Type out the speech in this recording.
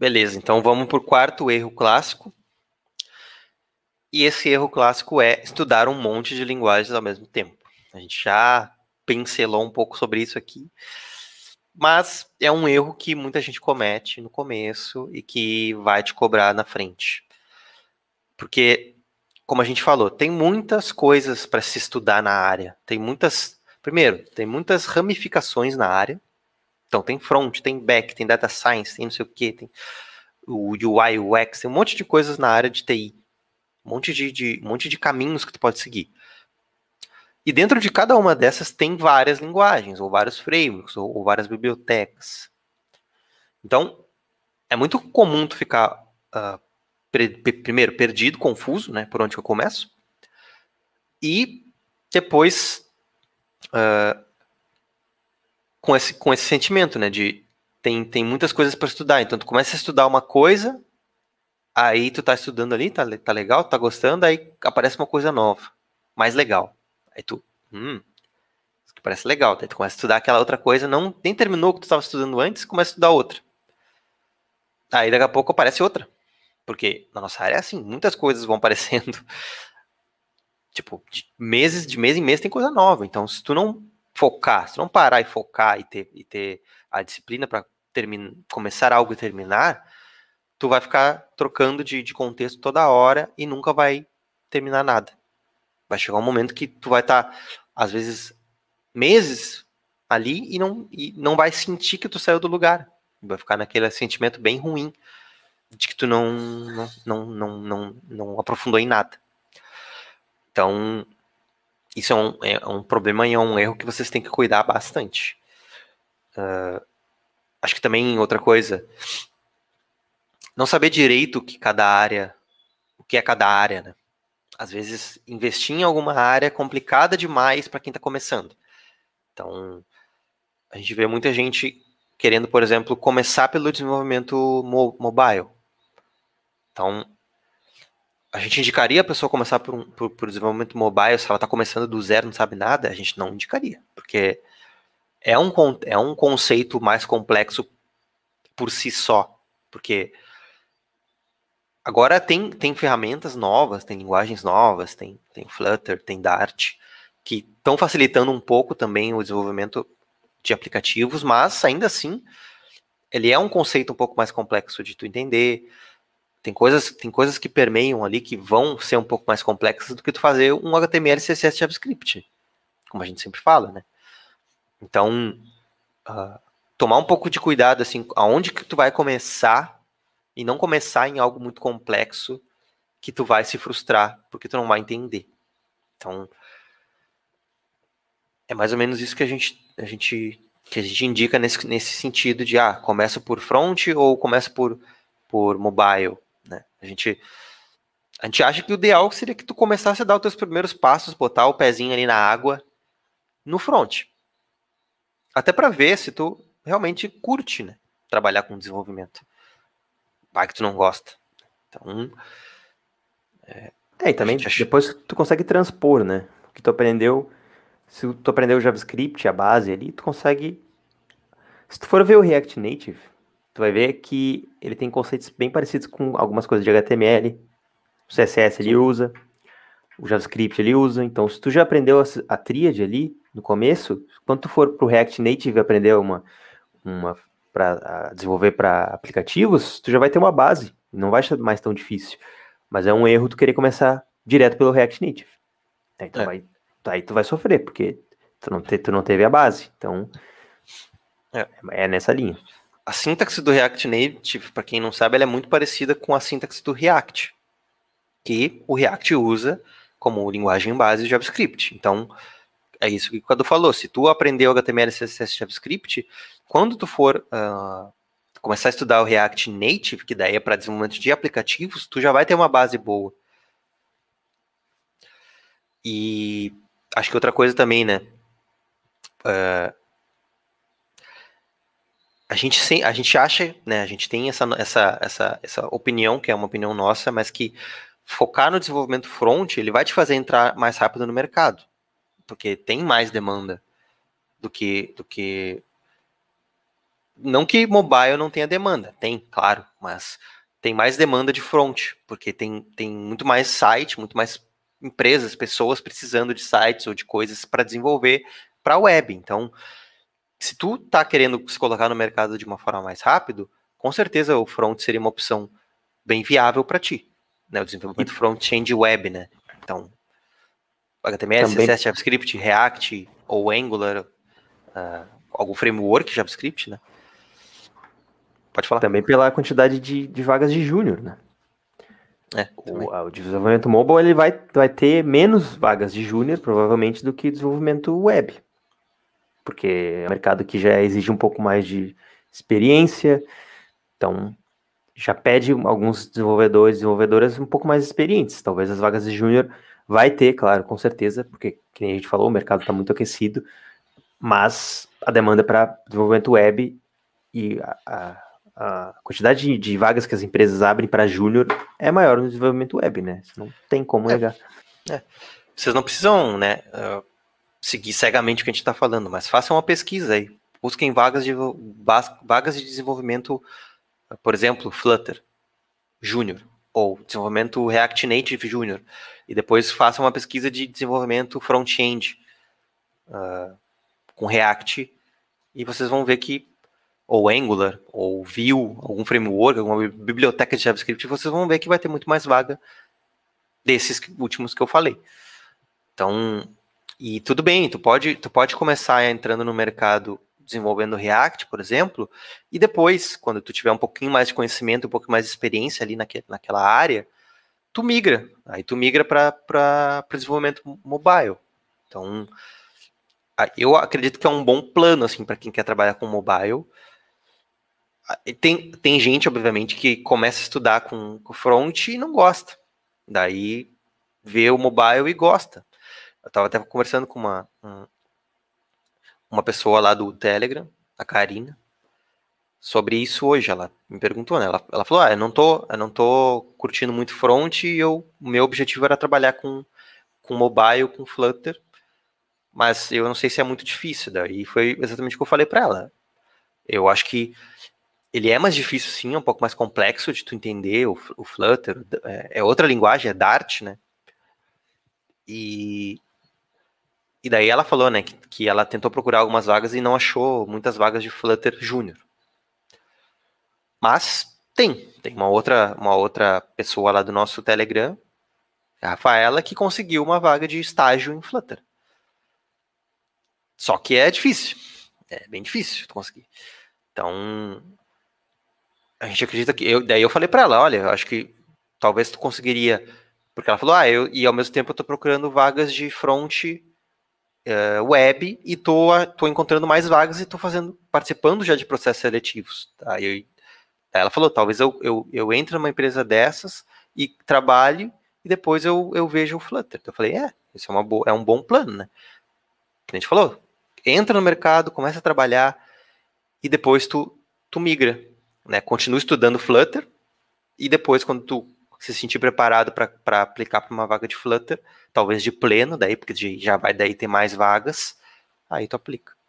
Beleza, então vamos para o quarto erro clássico. E esse erro clássico é estudar um monte de linguagens ao mesmo tempo. A gente já pincelou um pouco sobre isso aqui, mas é um erro que muita gente comete no começo e que vai te cobrar na frente. Porque, como a gente falou, tem muitas coisas para se estudar na área. Tem muitas. Primeiro, tem muitas ramificações na área. Então, tem front, tem back, tem data science, tem não sei o que, tem o UI, UX, tem um monte de coisas na área de TI. Um monte de, de, um monte de caminhos que tu pode seguir. E dentro de cada uma dessas tem várias linguagens, ou vários frameworks, ou, ou várias bibliotecas. Então, é muito comum tu ficar, uh, primeiro, perdido, confuso, né, por onde eu começo, e depois uh, com esse, com esse sentimento, né? De tem, tem muitas coisas para estudar. Então tu começa a estudar uma coisa, aí tu tá estudando ali, tá, tá legal, tá gostando, aí aparece uma coisa nova, mais legal. Aí tu, hum, isso que parece legal. Aí tu começa a estudar aquela outra coisa, não nem terminou o que tu estava estudando antes, começa a estudar outra. Aí daqui a pouco aparece outra. Porque na nossa área é assim, muitas coisas vão aparecendo. Tipo, de meses, de mês em mês tem coisa nova. Então, se tu não focar, se não parar e focar e ter, e ter a disciplina para começar algo e terminar, tu vai ficar trocando de, de, contexto toda hora e nunca vai terminar nada. Vai chegar um momento que tu vai estar, tá, às vezes, meses ali e não, e não vai sentir que tu saiu do lugar. Vai ficar naquele sentimento bem ruim de que tu não, não, não, não, não, não aprofundou em nada. Então, isso é um, é um problema e é um erro que vocês têm que cuidar bastante. Uh, acho que também outra coisa, não saber direito o que cada área, o que é cada área, né? Às vezes investir em alguma área é complicada demais para quem está começando. Então, a gente vê muita gente querendo, por exemplo, começar pelo desenvolvimento mo mobile. Então, a gente indicaria a pessoa começar por, um, por, por desenvolvimento mobile se ela está começando do zero, não sabe nada? A gente não indicaria, porque é um, é um conceito mais complexo por si só, porque agora tem, tem ferramentas novas, tem linguagens novas, tem, tem Flutter, tem Dart, que estão facilitando um pouco também o desenvolvimento de aplicativos, mas ainda assim ele é um conceito um pouco mais complexo de tu entender. Tem coisas, tem coisas que permeiam ali que vão ser um pouco mais complexas do que tu fazer um HTML, CSS, JavaScript, como a gente sempre fala, né? Então, uh, tomar um pouco de cuidado, assim, aonde que tu vai começar e não começar em algo muito complexo que tu vai se frustrar, porque tu não vai entender. Então, é mais ou menos isso que a gente, a gente, que a gente indica nesse, nesse sentido de, ah, começa por front ou começa por, por mobile, a gente a gente acha que o ideal seria que tu começasse a dar os teus primeiros passos, botar o pezinho ali na água no front. Até para ver se tu realmente curte, né, trabalhar com desenvolvimento. Vai que tu não gosta. Então, é, é e também acha... depois tu consegue transpor, né? O que tu aprendeu, se tu aprendeu JavaScript, a base ali, tu consegue se tu for ver o React Native, tu vai ver que ele tem conceitos bem parecidos com algumas coisas de HTML, o CSS ele usa, o JavaScript ele usa. Então, se tu já aprendeu a, a tríade ali no começo, quando tu for pro React Native aprender uma, uma para desenvolver para aplicativos, tu já vai ter uma base, não vai ser mais tão difícil. Mas é um erro tu querer começar direto pelo React Native. Então, é. vai, aí tu vai sofrer, porque tu não, te, tu não teve a base. Então, é, é nessa linha. A sintaxe do React Native, para quem não sabe, ela é muito parecida com a sintaxe do React, que o React usa como linguagem base de JavaScript. Então, é isso que o Cadu falou. Se tu aprendeu HTML, CSS, JavaScript, quando tu for uh, começar a estudar o React Native, que daí é para desenvolvimento de aplicativos, tu já vai ter uma base boa. E acho que outra coisa também, né? Uh, a gente, a gente acha, né, a gente tem essa, essa, essa, essa opinião, que é uma opinião nossa, mas que focar no desenvolvimento front, ele vai te fazer entrar mais rápido no mercado, porque tem mais demanda do que, do que não que mobile não tenha demanda, tem, claro, mas tem mais demanda de front, porque tem, tem muito mais site, muito mais empresas, pessoas precisando de sites ou de coisas para desenvolver para a web. Então, se tu tá querendo se colocar no mercado de uma forma mais rápido, com certeza o front seria uma opção bem viável para ti, né? O desenvolvimento front-end web, né? Então, HTML, Também. CSS, JavaScript, React ou Angular, uh, algum framework JavaScript, né? Pode falar. Também pela quantidade de, de vagas de júnior, né? É, o, o, desenvolvimento mobile ele vai, vai ter menos vagas de júnior, provavelmente, do que desenvolvimento web porque é um mercado que já exige um pouco mais de experiência, então já pede alguns desenvolvedores, desenvolvedoras um pouco mais experientes. Talvez as vagas de júnior vai ter, claro, com certeza, porque, como a gente falou, o mercado está muito aquecido, mas a demanda para desenvolvimento web e a, a, a quantidade de, de, vagas que as empresas abrem para júnior é maior no desenvolvimento web, né? Não tem como é. negar. É, é. Vocês não precisam, né? Uh seguir cegamente o que a gente está falando, mas façam uma pesquisa aí. Busquem vagas de, vagas de desenvolvimento, por exemplo, Flutter Júnior ou desenvolvimento React Native Júnior e depois façam uma pesquisa de desenvolvimento front-end uh, com React e vocês vão ver que ou Angular, ou Vue, algum framework, alguma biblioteca de JavaScript, vocês vão ver que vai ter muito mais vaga desses últimos que eu falei. Então, e tudo bem, tu pode, tu pode começar entrando no mercado desenvolvendo React, por exemplo, e depois, quando tu tiver um pouquinho mais de conhecimento, um pouco mais de experiência ali naque, naquela área, tu migra. Aí tu migra para desenvolvimento mobile. Então, eu acredito que é um bom plano, assim, para quem quer trabalhar com mobile. Tem, tem gente, obviamente, que começa a estudar com, com front e não gosta. Daí vê o mobile e gosta. Eu estava até conversando com uma, uma pessoa lá do Telegram, a Karina, sobre isso hoje. Ela me perguntou, né? Ela, ela falou: ah, eu não tô, eu não tô curtindo muito front e eu, meu objetivo era trabalhar com, com mobile, com Flutter, mas eu não sei se é muito difícil. Daí foi exatamente o que eu falei para ela. Eu acho que ele é mais difícil, sim, é um pouco mais complexo de tu entender o, o Flutter. É, é outra linguagem, é Dart, né? E e daí ela falou, né, que, que ela tentou procurar algumas vagas e não achou muitas vagas de Flutter Júnior. Mas tem, tem uma outra, uma outra pessoa lá do nosso Telegram, a Rafaela, que conseguiu uma vaga de estágio em Flutter. Só que é difícil. É bem difícil conseguir. Então, a gente acredita que eu, daí eu falei para ela, olha, acho que talvez tu conseguiria, porque ela falou, ah, eu e ao mesmo tempo eu tô procurando vagas de front uh, web e tô, tô encontrando mais vagas e tô fazendo, participando já de processos seletivos. Tá? Aí Eu, ela falou, talvez eu, eu, eu entre numa empresa dessas e trabalhe e depois eu, eu vejo o Flutter. Então eu falei, é, isso é, uma boa, é um bom plano, né? Que a gente falou, entra no mercado, começa a trabalhar e depois tu, tu migra, né? Continua estudando Flutter e depois quando tu se sentir preparado para aplicar para uma vaga de Flutter, talvez de pleno, daí, porque já vai daí ter mais vagas, aí tu aplica.